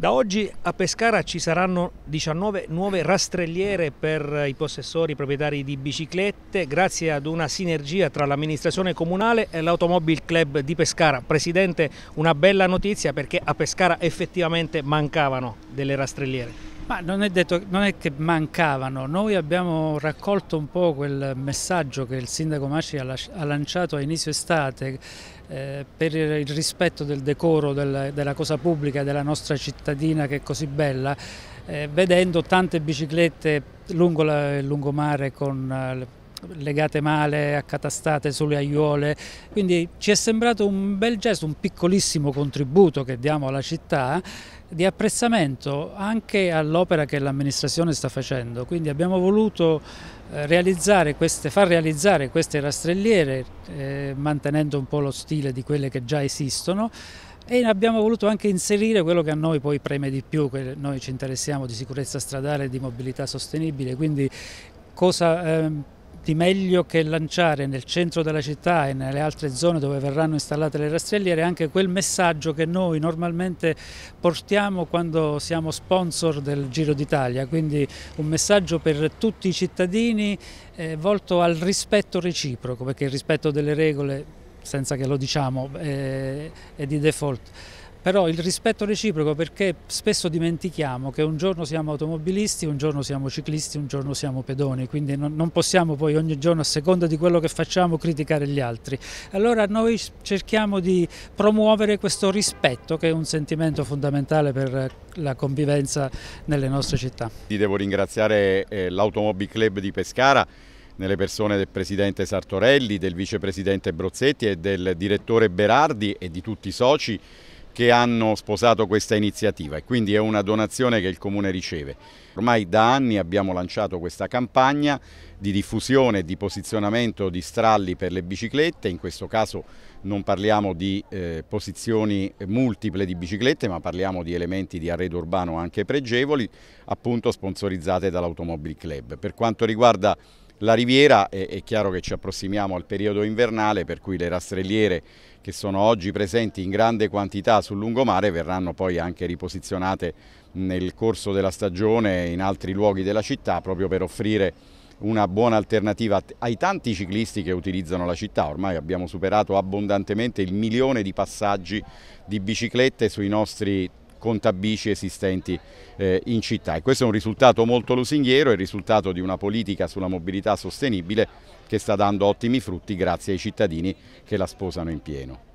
Da oggi a Pescara ci saranno 19 nuove rastrelliere per i possessori proprietari di biciclette grazie ad una sinergia tra l'amministrazione comunale e l'Automobile Club di Pescara. Presidente, una bella notizia perché a Pescara effettivamente mancavano delle rastrelliere. Ma non è, detto, non è che mancavano, noi abbiamo raccolto un po' quel messaggio che il sindaco Maci ha lanciato a inizio estate eh, per il rispetto del decoro della, della cosa pubblica della nostra cittadina che è così bella, eh, vedendo tante biciclette lungo il lungomare con eh, legate male, accatastate sulle aiuole, quindi ci è sembrato un bel gesto, un piccolissimo contributo che diamo alla città di apprezzamento anche all'opera che l'amministrazione sta facendo, quindi abbiamo voluto eh, realizzare queste, far realizzare queste rastrelliere eh, mantenendo un po' lo stile di quelle che già esistono e abbiamo voluto anche inserire quello che a noi poi preme di più, che noi ci interessiamo di sicurezza stradale e di mobilità sostenibile, quindi cosa... Eh, di meglio che lanciare nel centro della città e nelle altre zone dove verranno installate le rastrelliere anche quel messaggio che noi normalmente portiamo quando siamo sponsor del Giro d'Italia, quindi un messaggio per tutti i cittadini eh, volto al rispetto reciproco, perché il rispetto delle regole, senza che lo diciamo, eh, è di default però il rispetto reciproco perché spesso dimentichiamo che un giorno siamo automobilisti, un giorno siamo ciclisti, un giorno siamo pedoni, quindi non, possiamo poi ogni giorno a seconda di quello che facciamo criticare gli altri. Allora noi cerchiamo di promuovere questo rispetto che è un sentimento fondamentale per la convivenza nelle nostre città. Ti devo ringraziare eh, l'Automobile Club di Pescara nelle persone del presidente Sartorelli, del vicepresidente Brozzetti e del direttore Berardi e di tutti i soci che hanno sposato questa iniziativa e quindi è una donazione che il Comune riceve. Ormai da anni abbiamo lanciato questa campagna di diffusione e di posizionamento di stralli per le biciclette, in questo caso non parliamo di eh, posizioni multiple di biciclette ma parliamo di elementi di arredo urbano anche pregevoli, appunto sponsorizzate dall'Automobile Club. Per quanto riguarda la riviera è, è chiaro che ci approssimiamo al periodo invernale per cui le rastrelliere che sono oggi presenti in grande quantità sul lungomare verranno poi anche riposizionate nel corso della stagione in altri luoghi della città proprio per offrire una buona alternativa ai tanti ciclisti che utilizzano la città. Ormai abbiamo superato abbondantemente il milione di passaggi di biciclette sui nostri contabici esistenti eh, in città e questo è un risultato molto lusinghiero, è il risultato di una politica sulla mobilità sostenibile che sta dando ottimi frutti grazie ai cittadini che la sposano in pieno.